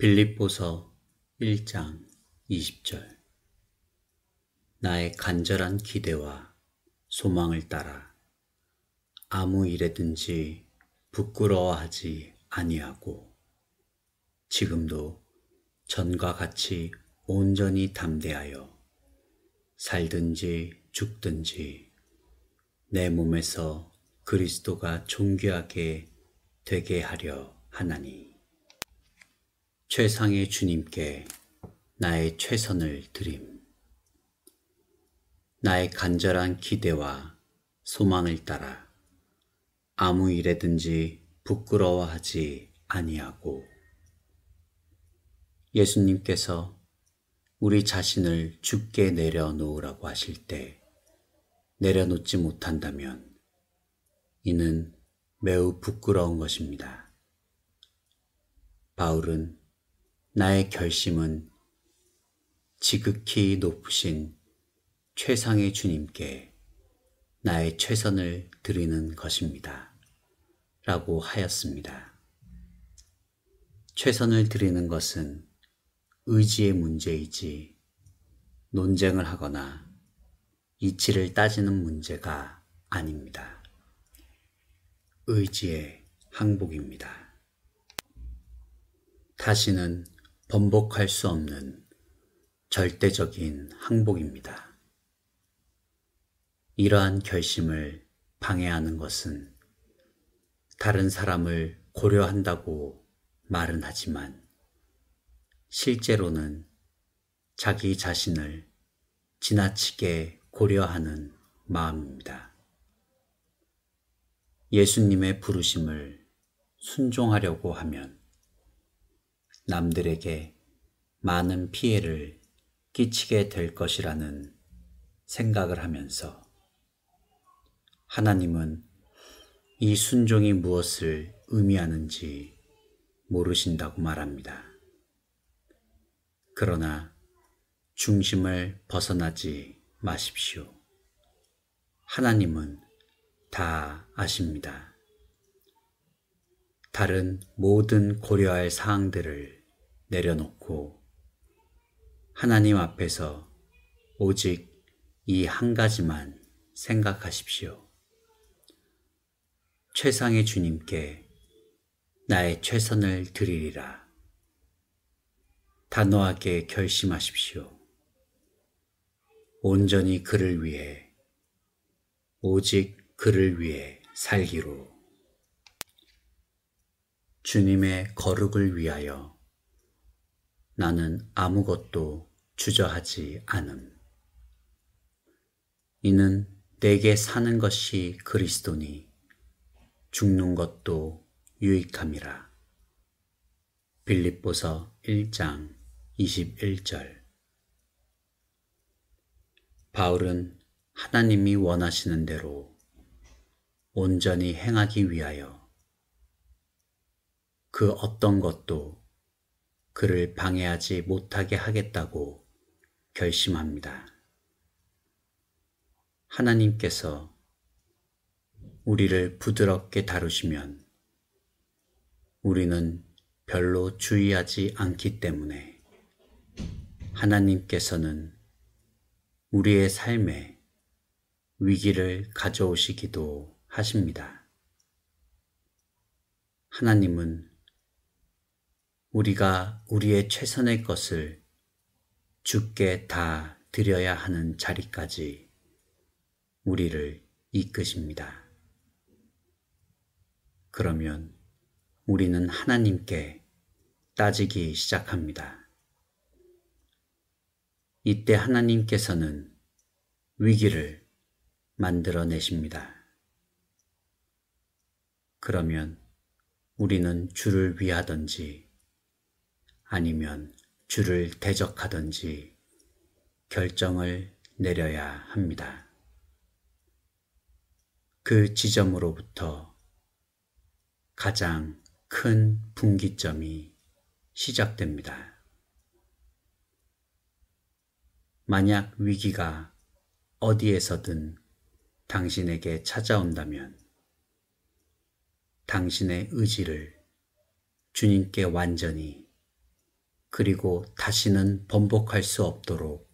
빌립보서 1장 20절 나의 간절한 기대와 소망을 따라 아무 일에든지 부끄러워하지 아니하고 지금도 전과 같이 온전히 담대하여 살든지 죽든지 내 몸에서 그리스도가 존귀하게 되게 하려 하나니 최상의 주님께 나의 최선을 드림. 나의 간절한 기대와 소망을 따라 아무 일에든지 부끄러워하지 아니하고 예수님께서 우리 자신을 죽게 내려놓으라고 하실 때 내려놓지 못한다면 이는 매우 부끄러운 것입니다. 바울은 나의 결심은 지극히 높으신 최상의 주님께 나의 최선을 드리는 것입니다. 라고 하였습니다. 최선을 드리는 것은 의지의 문제이지 논쟁을 하거나 이치를 따지는 문제가 아닙니다. 의지의 항복입니다. 다시는 번복할 수 없는 절대적인 항복입니다. 이러한 결심을 방해하는 것은 다른 사람을 고려한다고 말은 하지만 실제로는 자기 자신을 지나치게 고려하는 마음입니다. 예수님의 부르심을 순종하려고 하면 남들에게 많은 피해를 끼치게 될 것이라는 생각을 하면서 하나님은 이 순종이 무엇을 의미하는지 모르신다고 말합니다. 그러나 중심을 벗어나지 마십시오. 하나님은 다 아십니다. 다른 모든 고려할 사항들을 내려놓고 하나님 앞에서 오직 이 한 가지만 생각하십시오. 최상의 주님께 나의 최선을 드리리라. 단호하게 결심하십시오. 온전히 그를 위해, 오직 그를 위해 살기로. 주님의 거룩을 위하여 나는 아무것도 주저하지 않음. 이는 내게 사는 것이 그리스도니 죽는 것도 유익함이라. 빌립보서 1장 21절 바울은 하나님이 원하시는 대로 온전히 행하기 위하여 그 어떤 것도 그를 방해하지 못하게 하겠다고 결심합니다. 하나님께서 우리를 부드럽게 다루시면 우리는 별로 주의하지 않기 때문에 하나님께서는 우리의 삶에 위기를 가져오시기도 하십니다. 하나님은 우리가 우리의 최선의 것을 주께 다 드려야 하는 자리까지 우리를 이끄십니다. 그러면 우리는 하나님께 따지기 시작합니다. 이때 하나님께서는 위기를 만들어내십니다. 그러면 우리는 주를 위하든지 아니면 주를 대적하든지 결정을 내려야 합니다. 그 지점으로부터 가장 큰 분기점이 시작됩니다. 만약 위기가 어디에서든 당신에게 찾아온다면 당신의 의지를 주님께 완전히 그리고 다시는 번복할 수 없도록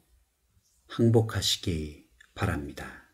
항복하시기 바랍니다.